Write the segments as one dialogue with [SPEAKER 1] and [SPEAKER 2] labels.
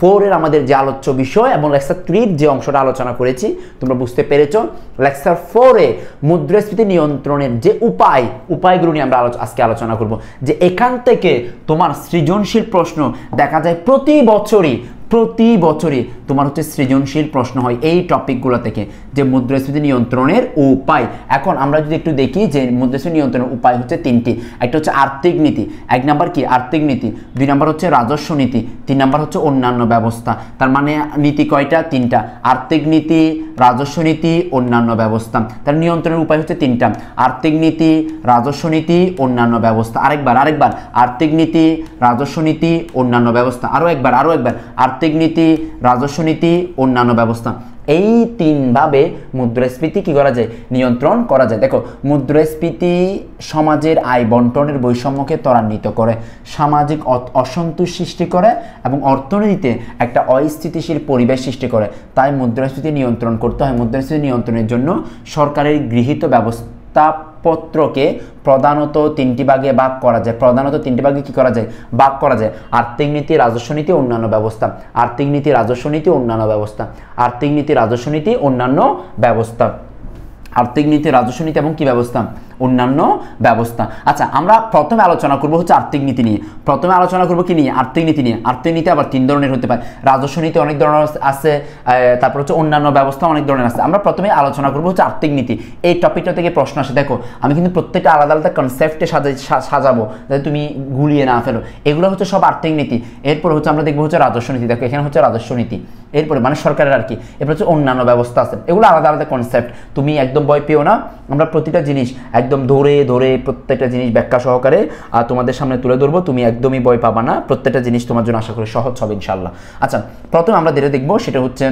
[SPEAKER 1] ফোরের আমাদের যে আলোচ্য বিষয় এবং লেকচার থ্রির যে অংশটা আলোচনা করেছি তোমরা বুঝতে পেরেছ লেকচার ফোরে মুদ্রাস্ফীতি নিয়ন্ত্রণের যে উপায় উপায়গুলো নিয়ে আমরা আজকে আলোচনা করব যে এখান থেকে তোমার সৃজনশীল প্রশ্ন দেখা যায় প্রতি বছরই প্রতি বছরই তোমার হচ্ছে সৃজনশীল প্রশ্ন হয় এই টপিকগুলো থেকে যে মুদ্রাস্ফীতি নিয়ন্ত্রণের উপায় এখন আমরা যদি একটু দেখি যে মুদ্রাস্ফীতি নিয়ন্ত্রণের উপায় হচ্ছে তিনটি একটা হচ্ছে আর্থিক নীতি এক নাম্বার কি আর্থিক নীতি দুই নাম্বার হচ্ছে রাজস্ব নীতি তিন নাম্বার হচ্ছে অন্যান্য ব্যবস্থা তার মানে নীতি কয়টা তিনটা আর্থিক নীতি রাজস্ব নীতি অন্যান্য ব্যবস্থা তার নিয়ন্ত্রণের উপায় হচ্ছে তিনটা আর্থিক নীতি রাজস্ব নীতি অন্যান্য ব্যবস্থা আরেকবার আরেকবার আর্থিক নীতি রাজস্ব নীতি অন্যান্য ব্যবস্থা আরও একবার আরও একবার আর্থিক নীতি রাজস্ব নীতি অন্যান্য ব্যবস্থা এই তিনভাবে মুদ্রাস্ফীতি কী করা যায় নিয়ন্ত্রণ করা যায় দেখো মুদ্রাস্ফীতি সমাজের আয় বন্টনের বৈষম্যকে ত্বরান্বিত করে সামাজিক অসন্তোষ সৃষ্টি করে এবং অর্থনীতিতে একটা অস্থিতিশীল পরিবেশ সৃষ্টি করে তাই মুদ্রাস্ফীতি নিয়ন্ত্রণ করতে হয় মুদ্রাস্ফীতি নিয়ন্ত্রণের জন্য সরকারের গৃহীত ব্যবস্থা পত্রকে প্রধানত তিনটি ভাগে ভাগ করা যায় প্রধানত তিনটি ভাগে কি করা যায় বাক করা যায় আর্থিক নীতি রাজস্ব নীতি অন্যান্য ব্যবস্থা আর্থিক নীতি রাজস্ব নীতি অন্যান্য ব্যবস্থা আর্থিক নীতি রাজস্ব নীতি অন্যান্য ব্যবস্থা আর্থিক নীতি রাজস্ব নীতি এবং কি ব্যবস্থা অন্যান্য ব্যবস্থা আচ্ছা আমরা প্রথমে আলোচনা করব হচ্ছে আর্থিক নীতি নিয়ে প্রথমে আলোচনা করব কি নিয়ে আর্থিক নীতি নিয়ে আর্থিক নীতি আবার তিন ধরনের হতে পারে রাজস্ব নীতি অনেক ধরনের আছে তারপর হচ্ছে অন্যান্য ব্যবস্থা অনেক ধরনের আছে আমরা প্রথমে আলোচনা করব হচ্ছে আর্থিক নীতি এই টপিকটা থেকে প্রশ্ন আসে দেখো আমি কিন্তু প্রত্যেকটা আলাদা আলাদা কনসেপ্টে সাজাই সাজাবো যাতে তুমি গুলিয়ে না ফেলো এগুলো হচ্ছে সব আর্থিক নীতি এরপর হচ্ছে আমরা দেখবো হচ্ছে রাজস্ব নীতি দেখো এখানে হচ্ছে রাজস্ব নীতি এরপরে মানে সরকারের আর কি এরপর হচ্ছে অন্যান্য ব্যবস্থা আছে এগুলো আলাদা আলাদা কনসেপ্ট তুমি একদম ভয় পেও না আমরা প্রতিটা জিনিস একদম ধরে ধরে প্রত্যেকটা জিনিস ব্যাখ্যা সহকারে আর তোমাদের সামনে তুলে ধরবো তুমি একদমই বই পাবা না প্রত্যেকটা জিনিস তোমার জন্য আশা করি সহজ হবে ইনশাল্লাহ আচ্ছা প্রথমে আমরা যেটা দেখবো সেটা হচ্ছে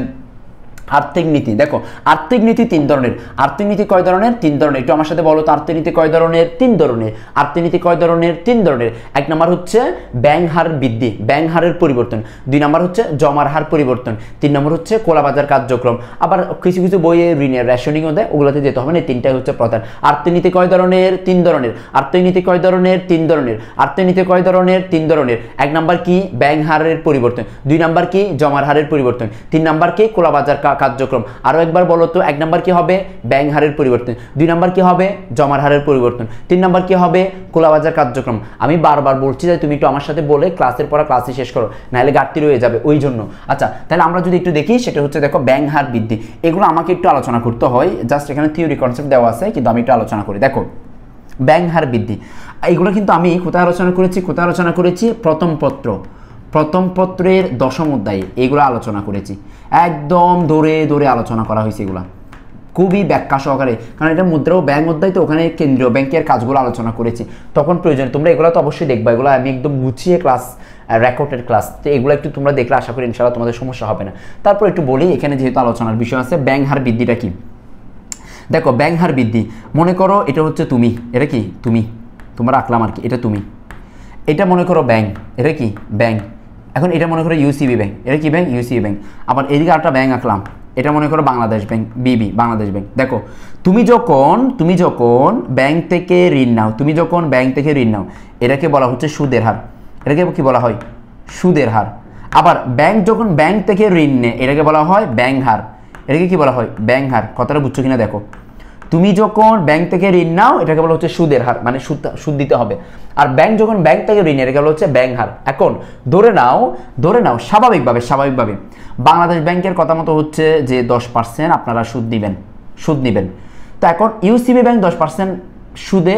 [SPEAKER 1] আর্থিক নীতি দেখো আর্থিক নীতি তিন ধরনের আর্থিক নীতি কয় ধরনের তিন ধরনের একটু আমার সাথে বলো তো আর্থিক নীতি কয় ধরনের তিন ধরনের আর্থিক নীতি কয় ধরনের তিন ধরনের এক নম্বর হচ্ছে ব্যাংক হার বৃদ্ধি ব্যাংক হারের পরিবর্তন দুই নম্বর হচ্ছে জমার হার পরিবর্তন তিন নম্বর হচ্ছে কোলাবাজার কার্যক্রম আবার কিছু কিছু বইয়ে ঋণের রেশনিংও দেয় ওগুলোতে যেতে হবে না তিনটাই হচ্ছে প্রধান আর্থিক নীতি কয় ধরনের তিন ধরনের আর্থিক নীতি কয় ধরনের তিন ধরনের আর্থিক নীতি কয় ধরনের তিন ধরনের এক নম্বর কি ব্যাংক হারের পরিবর্তন দুই নম্বর কি জমার হারের পরিবর্তন তিন নম্বর কি কোলাবাজার কার্যক্রম আরও একবার বলো তো এক নম্বর কি হবে ব্যাংক হারের পরিবর্তন দুই নম্বর কি হবে জমার হারের পরিবর্তন তিন নম্বর কি হবে কোলাবাজার কার্যক্রম আমি বারবার বলছি যে তুমি একটু আমার সাথে বলে ক্লাসের পর ক্লাসই শেষ করো নাহলে ঘাটতি রয়ে যাবে ওই জন্য আচ্ছা তাহলে আমরা যদি একটু দেখি সেটা হচ্ছে দেখো ব্যাংক হার বৃদ্ধি এগুলো আমাকে একটু আলোচনা করতে হয় জাস্ট এখানে থিওরি কনসেপ্ট দেওয়া আছে কিন্তু আমি একটু আলোচনা করি দেখো ব্যাংক হার বৃদ্ধি এগুলো কিন্তু আমি কোথায় আলোচনা করেছি কোথায় আলোচনা করেছি প্রথম পত্র প্রথম পত্রের দশম অধ্যায়ে এগুলো আলোচনা করেছি একদম ধরে ধরে আলোচনা করা হয়েছে এগুলো খুবই ব্যাখ্যা সহকারে কারণ এটা মুদ্রা ও ব্যাংক অধ্যায় তো ওখানে কেন্দ্রীয় ব্যাংকের কাজগুলো আলোচনা করেছি তখন প্রয়োজন তোমরা এগুলো তো অবশ্যই দেখবে এগুলো আমি একদম গুছিয়ে ক্লাস রেকর্ডেড ক্লাস তো এগুলো একটু তোমরা দেখলে আশা করি ইনশাআল্লাহ তোমাদের সমস্যা হবে না তারপর একটু বলি এখানে যেহেতু আলোচনার বিষয় আছে ব্যাংক হার বৃদ্ধিটা কি দেখো ব্যাংক হার বৃদ্ধি মনে করো এটা হচ্ছে তুমি এটা কি তুমি তোমার আঁকলাম আর কি এটা তুমি এটা মনে করো ব্যাংক এটা কি ব্যাংক এখন এটা মনে করো ইউসিবি ব্যাংক এটা কি ব্যাংক ইউসিবি ব্যাংক আবার এদিকে একটা ব্যাংক আঁকলাম এটা মনে করো বাংলাদেশ ব্যাংক বিবি বাংলাদেশ ব্যাংক দেখো তুমি যখন তুমি যখন ব্যাংক থেকে ঋণ নাও তুমি যখন ব্যাংক থেকে ঋণ নাও এটাকে বলা হচ্ছে সুদের হার এটাকে কি বলা হয় সুদের হার আবার ব্যাংক যখন ব্যাংক থেকে ঋণ নেয় এটাকে বলা হয় ব্যাংক হার এটাকে কি বলা হয় ব্যাংক হার কথাটা বুঝছো কিনা দেখো তুমি যখন ব্যাংক থেকে ঋণ নাও এটাকে বলা হচ্ছে সুদের হার মানে সুদ সুদ দিতে হবে আর ব্যাংক যখন ব্যাংক থেকে ঋণ এটাকে বলা হচ্ছে ব্যাংক হার এখন ধরে নাও ধরে নাও স্বাভাবিকভাবে স্বাভাবিকভাবে বাংলাদেশ ব্যাংকের কথা মতো হচ্ছে যে দশ পার্সেন্ট আপনারা সুদ দিবেন সুদ নেবেন তো এখন ইউসিবি ব্যাংক দশ পার্সেন্ট সুদে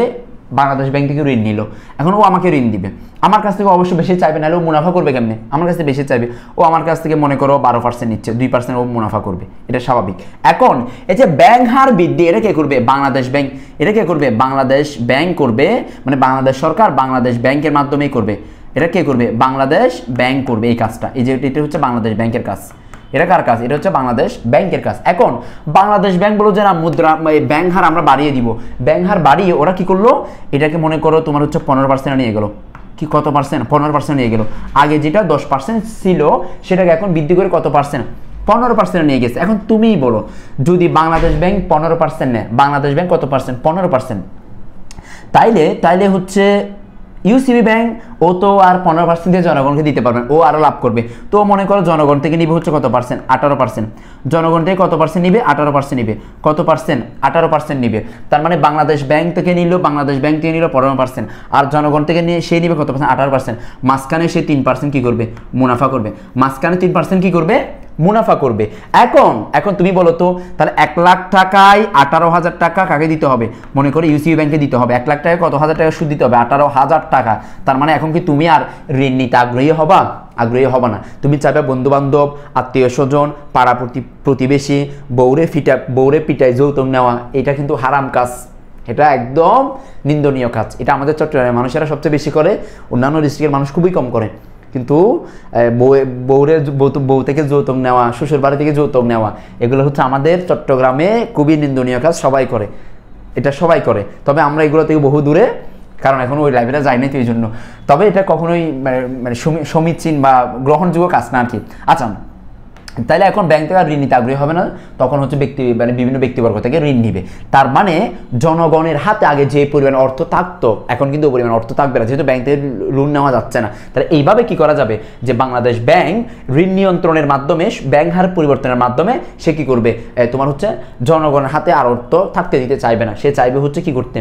[SPEAKER 1] বাংলাদেশ ব্যাংক থেকে ঋণ নিল এখন ও আমাকে ঋণ দিবে আমার কাছ থেকে অবশ্যই বেশি চাইবে নাহলে ও মুনাফা করবে কেমনে আমার কাছে বেশি চাইবে ও আমার কাছ থেকে মনে করো বারো পার্সেন্ট নিচ্ছে দুই পার্সেন্ট ও মুনাফা করবে এটা স্বাভাবিক এখন এই যে ব্যাংক হার বৃদ্ধি এটা কে করবে বাংলাদেশ ব্যাংক এটা কে করবে বাংলাদেশ ব্যাংক করবে মানে বাংলাদেশ সরকার বাংলাদেশ ব্যাংকের মাধ্যমেই করবে এটা কে করবে বাংলাদেশ ব্যাংক করবে এই কাজটা এই যে এটা হচ্ছে বাংলাদেশ ব্যাংকের কাজ এটা কার কাজ এটা হচ্ছে বাংলাদেশ ব্যাংকের কাজ এখন বাংলাদেশ ব্যাংক বলো যে না মুদ্রা ব্যাংক হার আমরা বাড়িয়ে দিব ব্যাংক হার বাড়িয়ে ওরা কি করলো এটাকে মনে করো তোমার হচ্ছে পনেরো পার্সেন্ট নিয়ে গেলো কি কত পার্সেন্ট পনেরো পার্সেন্ট নিয়ে গেলো আগে যেটা দশ পার্সেন্ট ছিল সেটাকে এখন বৃদ্ধি করে কত পার্সেন্ট পনেরো পার্সেন্ট নিয়ে গেছে এখন তুমিই বলো যদি বাংলাদেশ ব্যাংক পনেরো পার্সেন্ট নেয় বাংলাদেশ ব্যাংক কত পার্সেন্ট পনেরো পার্সেন্ট তাইলে তাইলে হচ্ছে ইউসিবি ব্যাংক ও তো আর পনেরো পার্সেন্ট দিয়ে জনগণকে দিতে পারবে ও আরও লাভ করবে তো মনে করো জনগণ থেকে নিবে হচ্ছে কত পার্সেন্ট আঠারো পার্সেন্ট জনগণ থেকে কত পার্সেন্ট নিবে আঠারো পার্সেন্ট নিবে কত পার্সেন্ট আঠারো পার্সেন্ট নিবে তার মানে বাংলাদেশ ব্যাংক থেকে নিল বাংলাদেশ ব্যাংক থেকে নিল পনেরো পার্সেন্ট আর জনগণ থেকে নিয়ে সে নিবে কত পার্সেন্ট আঠারো পার্সেন্ট মাঝখানে সে তিন পার্সেন্ট কী করবে মুনাফা করবে মাঝখানে তিন পার্সেন্ট কী করবে মুনাফা করবে এখন এখন তুমি বলো তো তাহলে এক লাখ টাকায় আঠারো হাজার টাকা কাকে দিতে হবে মনে করি ইউসিবি ব্যাংকে দিতে হবে এক লাখ টাকায় কত হাজার টাকা সুদ দিতে হবে আঠারো হাজার টাকা তার মানে এখন এখন কি তুমি আর ঋণ নিতে আগ্রহী হবা আগ্রহী হবা না তুমি চাইবে বান্ধব আত্মীয় স্বজন পাড়া প্রতিবেশী বৌরে ফিটা বৌরে পিটাই যৌতুক নেওয়া এটা কিন্তু হারাম কাজ এটা একদম নিন্দনীয় কাজ এটা আমাদের চট্টগ্রামের মানুষেরা সবচেয়ে বেশি করে অন্যান্য ডিস্ট্রিক্টের মানুষ খুবই কম করে কিন্তু বউরে বউ থেকে যৌতুক নেওয়া শ্বশুর বাড়ি থেকে যৌতুক নেওয়া এগুলো হচ্ছে আমাদের চট্টগ্রামে খুবই নিন্দনীয় কাজ সবাই করে এটা সবাই করে তবে আমরা এগুলো থেকে বহু দূরে কারণ এখন ওই লাইব্রেরিটা যায় নাই তো এই জন্য তবে এটা কখনোই মানে, মানে সমীচীন বা গ্রহণযোগ্য কাজ না আর কি আচ্ছা তাহলে এখন ব্যাংক থেকে আর ঋণ নিতে আগ্রহী হবে না তখন হচ্ছে ব্যক্তি মানে বিভিন্ন ব্যক্তিবর্গ থেকে ঋণ নিবে তার মানে জনগণের হাতে আগে যে পরিমাণ অর্থ থাকতো এখন কিন্তু পরিমাণ অর্থ থাকবে না যেহেতু ব্যাংক থেকে লোন নেওয়া যাচ্ছে না তাহলে এইভাবে কি করা যাবে যে বাংলাদেশ ব্যাংক ঋণ নিয়ন্ত্রণের মাধ্যমে ব্যাংক হার পরিবর্তনের মাধ্যমে সে কি করবে তোমার হচ্ছে জনগণের হাতে আর অর্থ থাকতে দিতে চাইবে না সে চাইবে হচ্ছে কি করতে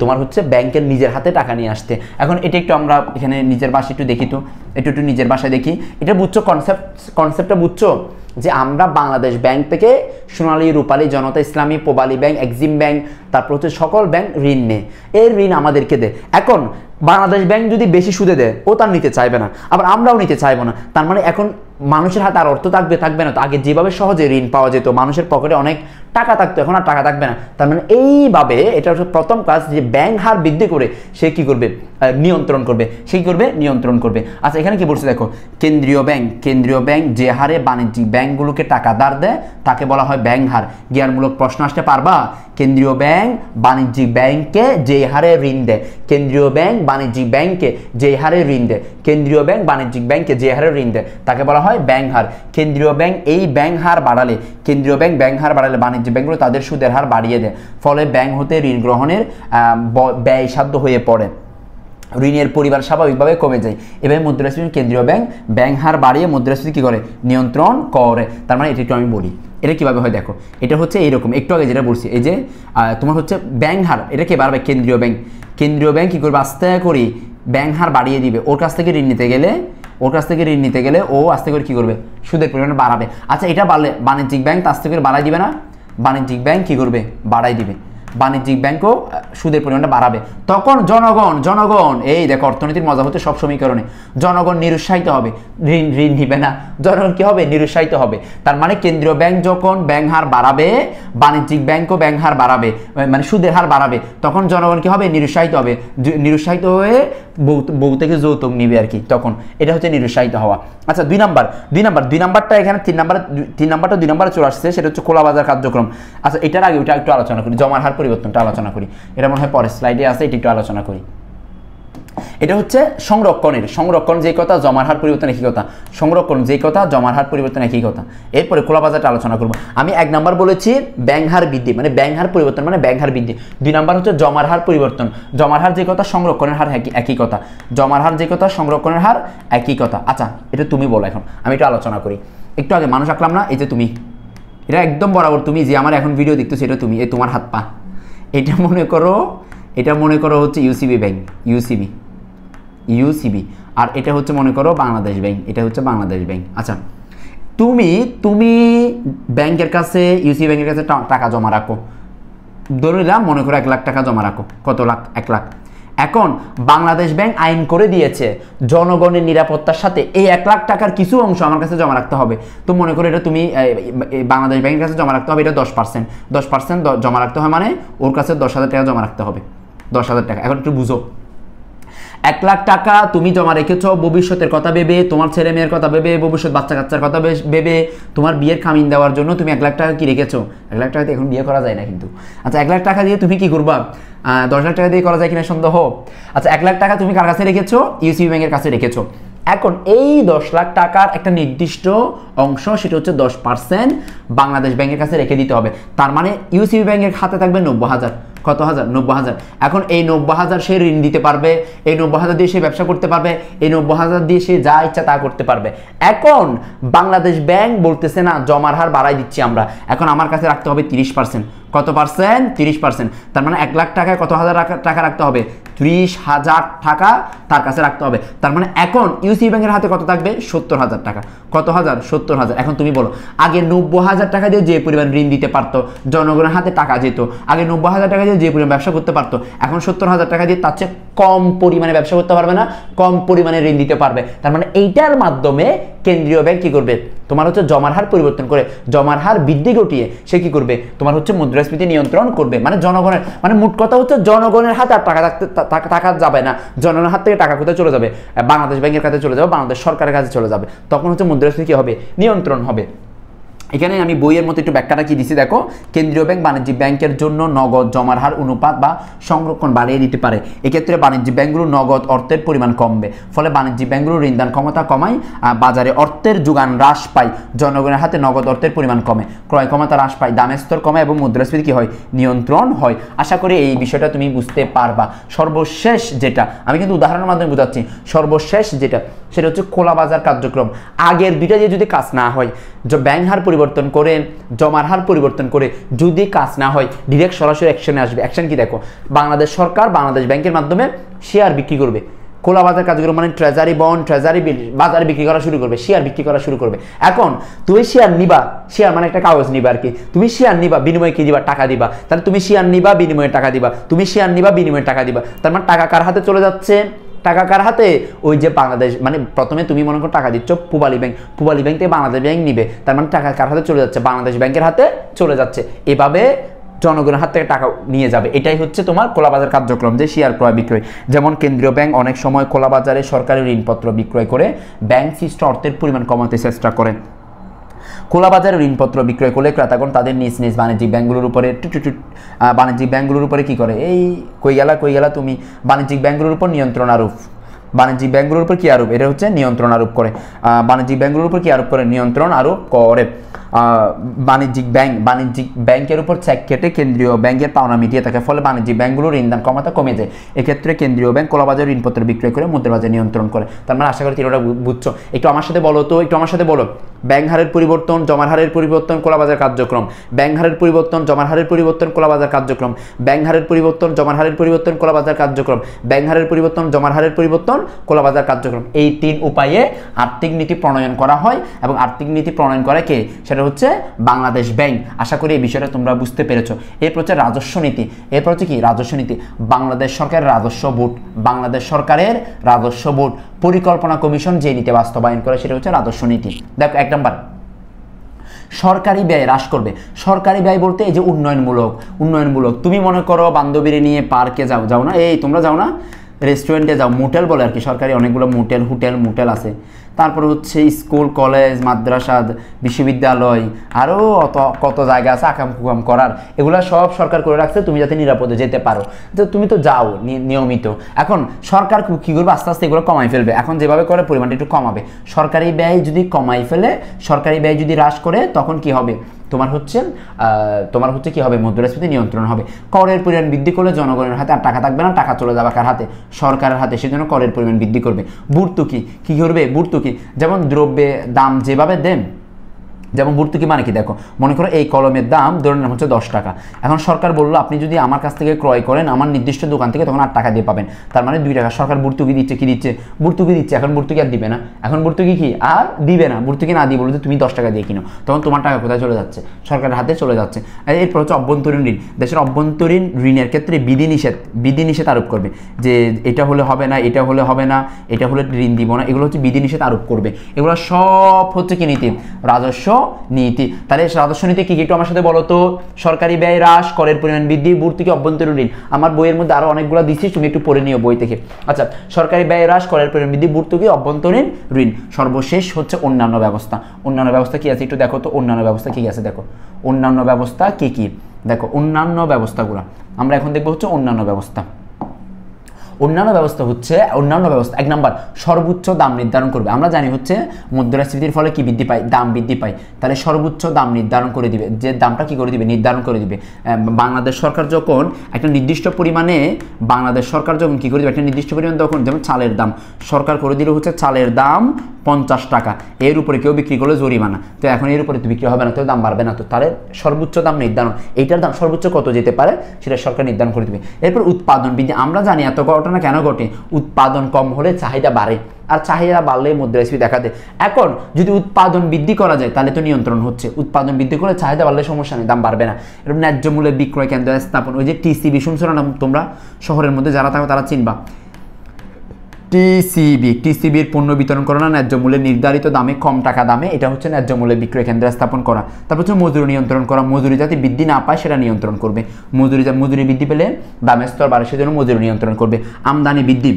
[SPEAKER 1] তোমার হচ্ছে ব্যাংকের নিজের হাতে টাকা নিয়ে আসতে এখন এটা একটু আমরা এখানে নিজের বাসায় একটু দেখি তো একটু একটু নিজের বাসায় দেখি এটা বুঝছো কনসেপ্ট কনসেপ্টটা বুঝছো যে আমরা বাংলাদেশ ব্যাংক থেকে সোনালী রূপালী জনতা ইসলামী পোবালী ব্যাংক এক্সিম ব্যাংক তারপর হচ্ছে সকল ব্যাংক ঋণ নেয় এর ঋণ আমাদেরকে দেয় এখন বাংলাদেশ ব্যাংক যদি বেশি সুদে দেয় ও তার নিতে চাইবে না আবার আমরাও নিতে চাইবো না তার মানে এখন মানুষের হাতে আর অর্থ থাকবে থাকবে না তো আগে যেভাবে সহজে ঋণ পাওয়া যেত মানুষের পকেটে অনেক টাকা থাকতো এখন আর টাকা থাকবে না তার মানে এইভাবে এটা হচ্ছে প্রথম কাজ যে ব্যাংক হার বৃদ্ধি করে সে কি করবে নিয়ন্ত্রণ করবে সে কী করবে নিয়ন্ত্রণ করবে আচ্ছা এখানে কি বলছে দেখো কেন্দ্রীয় ব্যাংক কেন্দ্রীয় ব্যাংক যে হারে বাণিজ্যিক ব্যাংকগুলোকে টাকা ধার দেয় তাকে বলা হয় হয় ব্যাংক হার জ্ঞানমূলক প্রশ্ন আসতে পারবা কেন্দ্রীয় ব্যাংক বাণিজ্যিক ব্যাংকে যেই হারে ঋণ দেয় কেন্দ্রীয় ব্যাংক বাণিজ্যিক ব্যাংকে যেই হারে ঋণ দেয় কেন্দ্রীয় ব্যাংক বাণিজ্যিক ব্যাংকে যে হারে ঋণ দেয় তাকে বলা হয় ব্যাংক হার কেন্দ্রীয় ব্যাংক এই ব্যাংক হার বাড়ালে কেন্দ্রীয় ব্যাংক ব্যাংক হার বাড়ালে বাণিজ্যিক ব্যাংকগুলো তাদের সুদের হার বাড়িয়ে দেয় ফলে ব্যাংক হতে ঋণ গ্রহণের ব্যয়সাধ্য হয়ে পড়ে ঋণের পরিবার স্বাভাবিকভাবে কমে যায় এভাবে মুদ্রাস্ফীতি কেন্দ্রীয় ব্যাংক ব্যাংক হার বাড়িয়ে মুদ্রাস্ফীতি কী করে নিয়ন্ত্রণ করে তার মানে এটি একটু আমি বলি এটা কীভাবে হয় দেখো এটা হচ্ছে এইরকম একটু আগে যেটা বলছি এই যে তোমার হচ্ছে ব্যাংক হার এটা কে বাড়বে কেন্দ্রীয় ব্যাংক কেন্দ্রীয় ব্যাংক কী করবে আস্তে করে ব্যাংক হার বাড়িয়ে দিবে ওর কাছ থেকে ঋণ নিতে গেলে ওর কাছ থেকে ঋণ নিতে গেলে ও আস্তে করে কী করবে সুদের পরিমাণ বাড়াবে আচ্ছা এটা বাড়লে বাণিজ্যিক ব্যাংক আস্তে করে বাড়াই দিবে না বাণিজ্যিক ব্যাংক কী করবে বাড়াই দিবে বাণিজ্যিক ব্যাংকও সুদের পরিমাণটা বাড়াবে তখন জনগণ জনগণ এই দেখো অর্থনীতির মজা হচ্ছে সব সমীকরণে জনগণ নিরুৎসাহিত হবে ঋণ ঋণ নিবে না জনগণ কী হবে নিরুৎসাহিত হবে তার মানে কেন্দ্রীয় ব্যাংক যখন ব্যাংক হার বাড়াবে বাণিজ্যিক ব্যাংকও ব্যাংক হার বাড়াবে মানে সুদের হার বাড়াবে তখন জনগণ কী হবে নিরুৎসাহিত হবে নিরুৎসাহিত হয়ে বউ বউ থেকে যৌতুক নিবে আর কি তখন এটা হচ্ছে নিরুৎসাহিত হওয়া আচ্ছা দুই নাম্বার দুই নাম্বার দুই নাম্বারটা এখানে তিন নাম্বার তিন নাম্বারটা দুই নাম্বারে চলে আসছে সেটা হচ্ছে খোলা বাজার কার্যক্রম আচ্ছা এটার আগে ওইটা একটু আলোচনা করি জমার হার পরিবর্তনটা আলোচনা করি এটা মনে হয় পরের স্লাইডে আছে এটি একটু আলোচনা করি এটা হচ্ছে সংরক্ষণের সংরক্ষণ যে কথা জমার হার পরিবর্তন একই কথা সংরক্ষণ যে কথা জমার হার পরিবর্তন একই কথা এরপরে খোলা বাজারটা আলোচনা করবো আমি এক নাম্বার বলেছি ব্যাংহার বৃদ্ধি মানে ব্যাংহার পরিবর্তন মানে ব্যাংহার বৃদ্ধি দুই নাম্বার হচ্ছে জমার হার পরিবর্তন জমার হার যে কথা সংরক্ষণের হার একই কথা জমার হার যে কথা সংরক্ষণের হার একই কথা আচ্ছা এটা তুমি বলো এখন আমি একটু আলোচনা করি একটু আগে মানুষ আঁকলাম না এই যে তুমি এটা একদম বরাবর তুমি যে আমার এখন ভিডিও দেখতেছো এটা তুমি এই তোমার হাত পা এটা মনে করো এটা মনে করো হচ্ছে ইউসিবি ব্যাংক ইউসিবি ইউসিবি আর এটা হচ্ছে মনে করো বাংলাদেশ ব্যাংক এটা হচ্ছে বাংলাদেশ ব্যাংক আচ্ছা তুমি তুমি ব্যাংকের কাছে ইউসিবি ব্যাংকের কাছে টাকা জমা রাখো ধরে মনে করো এক লাখ টাকা জমা রাখো কত লাখ এক লাখ এখন বাংলাদেশ ব্যাংক আইন করে দিয়েছে জনগণের নিরাপত্তার সাথে এই এক লাখ টাকার কিছু অংশ আমার কাছে জমা রাখতে হবে তো মনে করো এটা তুমি বাংলাদেশ ব্যাংকের কাছে জমা রাখতে হবে এটা দশ পার্সেন্ট দশ পার্সেন্ট জমা রাখতে হয় মানে ওর কাছে দশ হাজার টাকা জমা রাখতে হবে দশ হাজার টাকা এখন একটু বুঝো এক লাখ টাকা তুমি জমা রেখেছ ভবিষ্যতের কথা ভেবে তোমার ছেলে মেয়ের কথা ভেবে ভবিষ্যৎ বাচ্চা কাচ্চার কথা ভেবে তোমার বিয়ের খামিন দেওয়ার জন্য তুমি এক লাখ টাকা কি রেখেছো এক লাখ টাকাতে এখন বিয়ে করা যায় না কিন্তু আচ্ছা এক লাখ টাকা দিয়ে তুমি কি করবা দশ লাখ টাকা দিয়ে করা যায় কিনা সন্দেহ আচ্ছা এক লাখ টাকা তুমি কার কাছে রেখেছো ইউসিবি ব্যাংকের কাছে রেখেছো এখন এই দশ লাখ টাকার একটা নির্দিষ্ট অংশ সেটা হচ্ছে দশ পার্সেন্ট বাংলাদেশ ব্যাংকের কাছে রেখে দিতে হবে তার মানে ইউসিবি ব্যাংকের খাতে থাকবে নব্বই হাজার কত হাজার নব্বই হাজার এখন এই নব্বই হাজার সে ঋণ দিতে পারবে এই নব্বই হাজার দিয়ে সে ব্যবসা করতে পারবে এই নব্বই হাজার দিয়ে সে যা ইচ্ছা তা করতে পারবে এখন বাংলাদেশ ব্যাংক বলতেছে না জমার হার বাড়াই দিচ্ছি আমরা এখন আমার কাছে রাখতে হবে তিরিশ পার্সেন্ট কত পার্সেন্ট তিরিশ পার্সেন্ট তার মানে এক লাখ টাকায় কত হাজার টাকা রাখতে হবে ত্রিশ হাজার টাকা তার কাছে রাখতে হবে তার মানে এখন ইউসি ব্যাংকের হাতে কত থাকবে সত্তর হাজার টাকা কত হাজার সত্তর হাজার এখন তুমি বলো আগে নব্বই হাজার টাকা দিয়ে যে পরিমাণ ঋণ দিতে পারতো জনগণের হাতে টাকা যেত আগে নব্বই হাজার টাকা দিয়ে যে পরিমাণ ব্যবসা করতে পারতো এখন সত্তর হাজার টাকা দিয়ে তার চেয়ে কম পরিমাণে ব্যবসা করতে পারবে না কম পরিমাণে ঋণ দিতে পারবে তার মানে এইটার মাধ্যমে কেন্দ্রীয় ব্যাংক কী করবে তোমার হচ্ছে জমার হার পরিবর্তন করে জমার হার বৃদ্ধি ঘটিয়ে সে কী করবে তোমার হচ্ছে মুদ্রাস্ফীতি নিয়ন্ত্রণ করবে মানে জনগণের মানে মোট কথা হচ্ছে জনগণের হাতে আর টাকা থাকতে টাকা যাবে না জনগণের হাত থেকে টাকা কোথায় চলে যাবে বাংলাদেশ ব্যাংকের কাছে চলে যাবে বাংলাদেশ সরকারের কাছে চলে যাবে তখন হচ্ছে মুদ্রাস্ফীতি কী হবে নিয়ন্ত্রণ হবে এখানে আমি বইয়ের মতো একটু ব্যাখ্যাটা কি দিছি দেখো কেন্দ্রীয় ব্যাংক বাণিজ্যিক ব্যাংকের জন্য নগদ জমার হার অনুপাত বা সংরক্ষণ বাড়িয়ে দিতে পারে এক্ষেত্রে বাণিজ্যিক ব্যাংকগুলো নগদ অর্থের পরিমাণ কমবে ফলে বাণিজ্যিক ব্যাংকগুলো ঋণদান ক্ষমতা কমায় বাজারে অর্থের যোগান হ্রাস পায় জনগণের হাতে নগদ অর্থের পরিমাণ কমে ক্রয় ক্ষমতা হ্রাস পায় দামের স্তর কমে এবং মুদ্রাস্ফীতি কী হয় নিয়ন্ত্রণ হয় আশা করি এই বিষয়টা তুমি বুঝতে পারবা সর্বশেষ যেটা আমি কিন্তু উদাহরণের মাধ্যমে বোঝাচ্ছি সর্বশেষ যেটা সেটা হচ্ছে খোলা বাজার কার্যক্রম আগের দুইটা দিয়ে যদি কাজ না হয় যে ব্যাংক হার পরিবর্তন করেন জমার হার পরিবর্তন করে যদি কাজ না হয় ডিরেক্ট সরাসরি অ্যাকশনে আসবে অ্যাকশন কি দেখো বাংলাদেশ সরকার বাংলাদেশ ব্যাংকের মাধ্যমে শেয়ার বিক্রি করবে খোলা বাজার কার্যক্রম মানে ট্রেজারি বন্ড ট্রেজারি বিল বাজার বিক্রি করা শুরু করবে শেয়ার বিক্রি করা শুরু করবে এখন তুমি শেয়ার নিবা শেয়ার মানে একটা কাগজ নিবা আর কি তুমি শেয়ার নিবা বিনিময়ে কি দিবা টাকা দিবা তাহলে তুমি শেয়ার নিবা বিনিময়ে টাকা দিবা তুমি শেয়ার নিবা বিনিময়ে টাকা দিবা তার মানে টাকা কার হাতে চলে যাচ্ছে টাকা কার হাতে ওই যে বাংলাদেশ মানে প্রথমে তুমি মনে করো টাকা দিচ্ছ পুবালি ব্যাংক পুবালি ব্যাংক থেকে বাংলাদেশ ব্যাংক নিবে তার মানে টাকা কার হাতে চলে যাচ্ছে বাংলাদেশ ব্যাংকের হাতে চলে যাচ্ছে এভাবে জনগণের হাত থেকে টাকা নিয়ে যাবে এটাই হচ্ছে তোমার কোলাবাজার কার্যক্রম যে শেয়ার ক্রয় বিক্রয় যেমন কেন্দ্রীয় ব্যাংক অনেক সময় কোলাবাজারে সরকারি ঋণপত্র বিক্রয় করে ব্যাংক সিস্ট অর্থের পরিমাণ কমাতে চেষ্টা করে খোলাবাজারে ঋণপত্র বিক্রয় করলে ক্রেতাগণ তাদের নিজ নিজ বাণিজ্যিক ব্যাঙ্কগুলোর উপরে বাণিজ্যিক ব্যাঙ্কগুলোর উপরে কী করে এই কই গেলা কই গেলা তুমি বাণিজ্যিক ব্যাঙ্কগুলোর উপর নিয়ন্ত্রণ আরোপ বাণিজ্যিক ব্যাঙ্কগুলোর উপর কী আরোপ এটা হচ্ছে নিয়ন্ত্রণ আরোপ করে বাণিজ্যিক ব্যাঙ্কগুলোর উপর কী আরোপ করে নিয়ন্ত্রণ আরোপ করে বাণিজ্যিক ব্যাংক বাণিজ্যিক ব্যাংকের উপর চেক কেটে কেন্দ্রীয় ব্যাংকের পাওনা মিটিয়ে থাকে ফলে বাণিজ্যিক ব্যাংকগুলোর ঋণদান ক্ষমতা কমে যায় এক্ষেত্রে কেন্দ্রীয় ব্যাংক কলাবাজার ঋণপত্র বিক্রয় করে মুদ্রাবাজার নিয়ন্ত্রণ করে তার মানে আশা করি তিনটা বুঝছো একটু আমার সাথে বলো তো একটু আমার সাথে বলো ব্যাংক হারের পরিবর্তন জমার হারের পরিবর্তন কোলাবাজার কার্যক্রম ব্যাংক হারের পরিবর্তন জমার হারের পরিবর্তন কোলাবাজার কার্যক্রম ব্যাংক হারের পরিবর্তন জমার হারের পরিবর্তন কোলাবাজার কার্যক্রম ব্যাংক হারের পরিবর্তন জমার হারের পরিবর্তন কোলাবাজার কার্যক্রম এই তিন উপায়ে আর্থিক নীতি প্রণয়ন করা হয় এবং আর্থিক নীতি প্রণয়ন করে কে সেটা হচ্ছে বাংলাদেশ ব্যাংক আশা করি এই বিষয়টা তোমরা বুঝতে পেরেছ এরপর হচ্ছে রাজস্ব নীতি এরপর হচ্ছে কি রাজস্ব নীতি বাংলাদেশ সরকারের রাজস্ব বোর্ড বাংলাদেশ সরকারের রাজস্ব বোর্ড পরিকল্পনা কমিশন যে নীতি বাস্তবায়ন করে সেটা হচ্ছে রাজস্ব নীতি দেখো এক নম্বর সরকারি ব্যয় হ্রাস করবে সরকারি ব্যয় বলতে এই যে উন্নয়নমূলক উন্নয়নমূলক তুমি মনে করো বান্ধবীরে নিয়ে পার্কে যাও যাও না এই তোমরা যাও না রেস্টুরেন্টে যাও মোটেল বলে আর কি সরকারি অনেকগুলো মোটেল হোটেল মোটেল আছে তারপরে হচ্ছে স্কুল কলেজ মাদ্রাসা বিশ্ববিদ্যালয় আরও অত কত জায়গা আছে আকাম কুকাম করার এগুলো সব সরকার করে রাখছে তুমি যাতে নিরাপদে যেতে পারো তো তুমি তো যাও নিয়মিত এখন সরকার কী করবে আস্তে আস্তে এগুলো কমাই ফেলবে এখন যেভাবে করে পরিমাণটা একটু কমাবে সরকারি ব্যয় যদি কমাই ফেলে সরকারি ব্যয় যদি হ্রাস করে তখন কি হবে তোমার হচ্ছে তোমার হচ্ছে কি হবে মুদ্রাস্ফীতি নিয়ন্ত্রণ হবে করের পরিমাণ বৃদ্ধি করলে জনগণের হাতে আর টাকা থাকবে না টাকা চলে যাবে কার হাতে সরকারের হাতে সেজন্য করের পরিমাণ বৃদ্ধি করবে ভর্তুকি কি করবে ভর্তুকি যেমন দ্রব্যে দাম যেভাবে দেন যেমন ভর্তুকি মানে কি দেখো মনে করো এই কলমের দাম ধরে নেন হচ্ছে দশ টাকা এখন সরকার বললো আপনি যদি আমার কাছ থেকে ক্রয় করেন আমার নির্দিষ্ট দোকান থেকে তখন আট টাকা দিয়ে পাবেন তার মানে দুই টাকা সরকার ভর্তুকি দিচ্ছে কি দিচ্ছে ভর্তুকি দিচ্ছে এখন ভর্তুকি আর দিবে না এখন ভর্তুকি কি আর দিবে না ভর্তুকি না দিয়ে যে তুমি দশ টাকা দিয়ে কিনো তখন তোমার টাকা কোথায় চলে যাচ্ছে সরকারের হাতে চলে যাচ্ছে এরপর হচ্ছে অভ্যন্তরীণ ঋণ দেশের অভ্যন্তরীণ ঋণের ক্ষেত্রে বিধিনিষেধ বিধিনিষেধ আরোপ করবে যে এটা হলে হবে না এটা হলে হবে না এটা হলে ঋণ দিব না এগুলো হচ্ছে বিধিনিষেধ আরোপ করবে এগুলো সব হচ্ছে কি নীতি রাজস্ব নীতি তাহলে রাজস্ব নীতি কি একটু আমার সাথে বলো তো সরকারি ব্যয় হ্রাস করের পরিমাণ বৃদ্ধি ভর্তুকি অভ্যন্তরীণ ঋণ আমার বইয়ের মধ্যে আরো অনেকগুলো দিচ্ছিস তুমি একটু পড়ে নিও বই থেকে আচ্ছা সরকারি ব্যয় হ্রাস করের পরিমাণ বৃদ্ধি ভর্তুকি অভ্যন্তরীণ ঋণ সর্বশেষ হচ্ছে অন্যান্য ব্যবস্থা অন্যান্য ব্যবস্থা কি আছে একটু দেখো তো অন্যান্য ব্যবস্থা কি আছে দেখো অন্যান্য ব্যবস্থা কি কি দেখো অন্যান্য ব্যবস্থাগুলো আমরা এখন দেখবো হচ্ছে অন্যান্য ব্যবস্থা অন্যান্য ব্যবস্থা হচ্ছে অন্যান্য ব্যবস্থা এক নম্বর সর্বোচ্চ দাম নির্ধারণ করবে আমরা জানি হচ্ছে মুদ্রাস্ফীতির ফলে কি বৃদ্ধি পায় দাম বৃদ্ধি পায় তাহলে সর্বোচ্চ দাম নির্ধারণ করে দিবে যে দামটা কি করে দিবে নির্ধারণ করে দিবে বাংলাদেশ সরকার যখন একটা নির্দিষ্ট পরিমাণে বাংলাদেশ সরকার যখন কী করে দিবে একটা নির্দিষ্ট পরিমাণ তখন যেমন চালের দাম সরকার করে দিলে হচ্ছে চালের দাম পঞ্চাশ টাকা এর উপরে কেউ বিক্রি করলে জরিমানা তো এখন এর উপরে তো বিক্রি হবে না তো দাম বাড়বে না তো তাহলে সর্বোচ্চ দাম নির্ধারণ এইটার দাম সর্বোচ্চ কত যেতে পারে সেটা সরকার নির্ধারণ করে দেবে এরপর উৎপাদন বৃদ্ধি আমরা জানি এত কত ঘটনা কেন ঘটে উৎপাদন কম হলে চাহিদা বাড়ে আর চাহিদা বাড়লে মুদ্রাস্ফীতি দেখা দেয় এখন যদি উৎপাদন বৃদ্ধি করা যায় তাহলে তো নিয়ন্ত্রণ হচ্ছে উৎপাদন বৃদ্ধি করলে চাহিদা বাড়লে সমস্যা নেই দাম বাড়বে না এরকম ন্যায্য মূল্যে বিক্রয় কেন্দ্র স্থাপন ওই যে টিসিবি শুনছো না তোমরা শহরের মধ্যে যারা থাকো তারা চিনবা টিসিবি টিসিবির পণ্য বিতরণ করা না ন্যায্য মূল্যে নির্ধারিত দামে কম টাকা দামে এটা হচ্ছে ন্যায্য মূল্যে বিক্রয় কেন্দ্র স্থাপন করা তারপর হচ্ছে মজুরি নিয়ন্ত্রণ করা মজুরি যাতে বৃদ্ধি না পায় সেটা নিয়ন্ত্রণ করবে মজুরি মজুরি বৃদ্ধি পেলে দামের স্তর বাড়ে সেজন্য মজুরি নিয়ন্ত্রণ করবে আমদানি বৃদ্ধি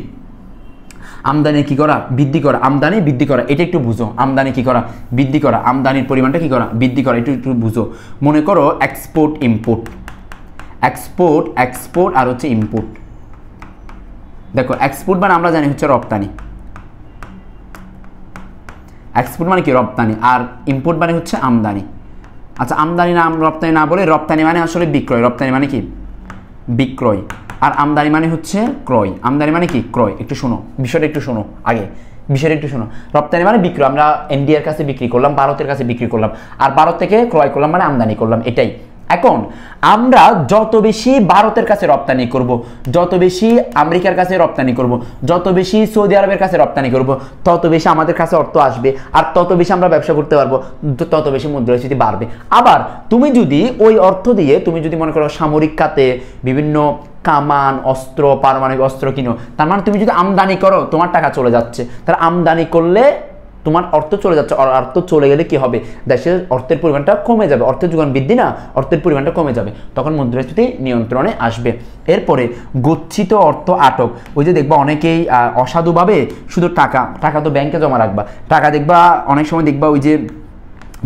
[SPEAKER 1] আমদানি কী করা বৃদ্ধি করা আমদানি বৃদ্ধি করা এটা একটু বুঝো আমদানি কী করা বৃদ্ধি করা আমদানির পরিমাণটা কী করা বৃদ্ধি করা এটা একটু বুঝো মনে করো এক্সপোর্ট ইম্পোর্ট এক্সপোর্ট এক্সপোর্ট আর হচ্ছে ইম্পোর্ট দেখো এক্সপোর্ট মানে আমরা জানি হচ্ছে রপ্তানি এক্সপোর্ট মানে কি রপ্তানি আর ইম্পোর্ট মানে হচ্ছে আমদানি আচ্ছা আমদানি না রপ্তানি না বলে রপ্তানি মানে আসলে বিক্রয় রপ্তানি মানে কি বিক্রয় আর আমদানি মানে হচ্ছে ক্রয় আমদানি মানে কি ক্রয় একটু শোনো বিষয়টা একটু শোনো আগে বিষয়টা একটু শোনো রপ্তানি মানে বিক্রয় আমরা ইন্ডিয়ার কাছে বিক্রি করলাম ভারতের কাছে বিক্রি করলাম আর ভারত থেকে ক্রয় করলাম মানে আমদানি করলাম এটাই এখন আমরা যত বেশি ভারতের কাছে রপ্তানি করব। যত বেশি আমেরিকার কাছে রপ্তানি করব। যত বেশি সৌদি আরবের কাছে রপ্তানি করব। তত বেশি আমাদের কাছে অর্থ আসবে আর তত বেশি আমরা ব্যবসা করতে পারবো তত বেশি মুদ্রাস্ফীতি বাড়বে আবার তুমি যদি ওই অর্থ দিয়ে তুমি যদি মনে করো সামরিক খাতে বিভিন্ন কামান অস্ত্র পারমাণবিক অস্ত্র কিনো তার মানে তুমি যদি আমদানি করো তোমার টাকা চলে যাচ্ছে তাহলে আমদানি করলে তোমার অর্থ চলে যাচ্ছে আর অর্থ চলে গেলে কি হবে দেশের অর্থের পরিমাণটা কমে যাবে অর্থের যোগান বৃদ্ধি না অর্থের পরিমাণটা কমে যাবে তখন মুদ্রাস্ফীতি নিয়ন্ত্রণে আসবে এরপরে গচ্ছিত অর্থ আটক ওই যে দেখবা অনেকেই অসাধুভাবে শুধু টাকা টাকা তো ব্যাংকে জমা রাখবা টাকা দেখবা অনেক সময় দেখবা ওই যে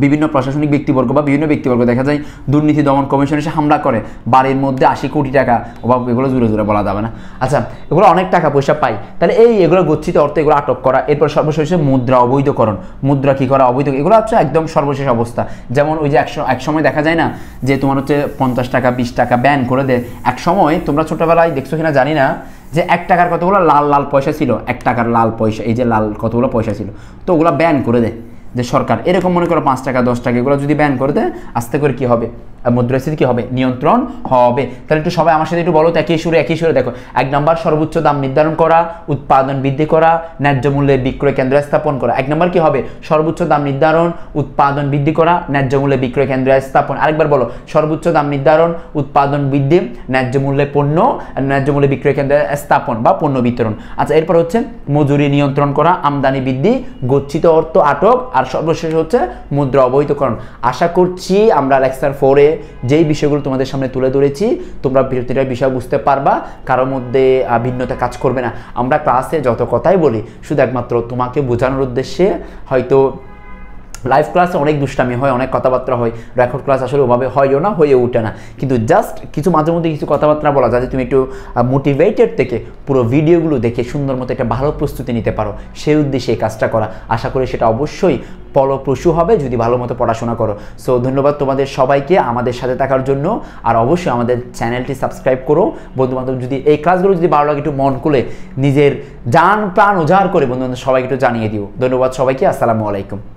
[SPEAKER 1] বিভিন্ন প্রশাসনিক ব্যক্তিবর্গ বা বিভিন্ন ব্যক্তিবর্গ দেখা যায় দুর্নীতি দমন কমিশন এসে হামলা করে বাড়ির মধ্যে আশি কোটি টাকা বা এগুলো জুড়ে জুড়ে বলা যাবে না আচ্ছা এগুলো অনেক টাকা পয়সা পাই তাহলে এই এগুলো গচ্ছিত অর্থ এগুলো আটক করা এরপর সর্বশেষ মুদ্রা অবৈধকরণ মুদ্রা কী করা অবৈধ এগুলো হচ্ছে একদম সর্বশেষ অবস্থা যেমন ওই যে একশো একসময় দেখা যায় না যে তোমার হচ্ছে পঞ্চাশ টাকা বিশ টাকা ব্যান করে দেয় সময় তোমরা ছোটোবেলায় দেখছো কিনা জানি না যে এক টাকার কতগুলো লাল লাল পয়সা ছিল এক টাকার লাল পয়সা এই যে লাল কতগুলো পয়সা ছিল তো ওগুলো ব্যান করে দেয় যে সরকার এরকম মনে করো পাঁচ টাকা দশ টাকা এগুলো যদি ব্যান করে দেয় আস্তে করে কি হবে মুদ্রাস্ফীতি কী হবে নিয়ন্ত্রণ হবে তাহলে একটু সবাই আমার সাথে একটু বলো তো একই সুরে একই সুরে দেখো এক নম্বর সর্বোচ্চ দাম নির্ধারণ করা উৎপাদন বৃদ্ধি করা ন্যায্য মূল্যে বিক্রয় কেন্দ্র স্থাপন করা এক নম্বর কি হবে সর্বোচ্চ দাম নির্ধারণ উৎপাদন বৃদ্ধি করা ন্যায্য মূল্যে বিক্রয় কেন্দ্র স্থাপন আরেকবার বলো সর্বোচ্চ দাম নির্ধারণ উৎপাদন বৃদ্ধি ন্যায্য মূল্যে পণ্য ন্যায্য মূল্যে বিক্রয় কেন্দ্র স্থাপন বা পণ্য বিতরণ আচ্ছা এরপর হচ্ছে মজুরি নিয়ন্ত্রণ করা আমদানি বৃদ্ধি গচ্ছিত অর্থ আটক আর সর্বশেষ হচ্ছে মুদ্রা অবহিতকরণ আশা করছি আমরা লেকচার ফোরে যেই বিষয়গুলো তোমাদের সামনে তুলে ধরেছি তোমরা প্রতিটা বিষয় বুঝতে পারবা কারোর মধ্যে ভিন্নতা কাজ করবে না আমরা ক্লাসে যত কথাই বলি শুধু একমাত্র তোমাকে বোঝানোর উদ্দেশ্যে হয়তো লাইভ ক্লাসে অনেক দুষ্টামি হয় অনেক কথাবার্তা হয় রেকর্ড ক্লাস আসলে ওভাবে হয়ও না হয়ে ওঠে না কিন্তু জাস্ট কিছু মাঝে মধ্যে কিছু কথাবার্তা বলা যাতে তুমি একটু মোটিভেটেড থেকে পুরো ভিডিওগুলো দেখে সুন্দর মতো একটা ভালো প্রস্তুতি নিতে পারো সেই উদ্দেশ্যে এই কাজটা করা আশা করি সেটা অবশ্যই ফলপ্রসূ হবে যদি ভালো মতো পড়াশোনা করো সো ধন্যবাদ তোমাদের সবাইকে আমাদের সাথে থাকার জন্য আর অবশ্যই আমাদের চ্যানেলটি সাবস্ক্রাইব করো বন্ধুবান্ধব যদি এই ক্লাসগুলো যদি ভালো লাগে একটু মন খুলে নিজের যান প্রাণ উজাড় করে বন্ধুবান্ধব সবাইকে একটু জানিয়ে দিও ধন্যবাদ সবাইকে আসসালামু আলাইকুম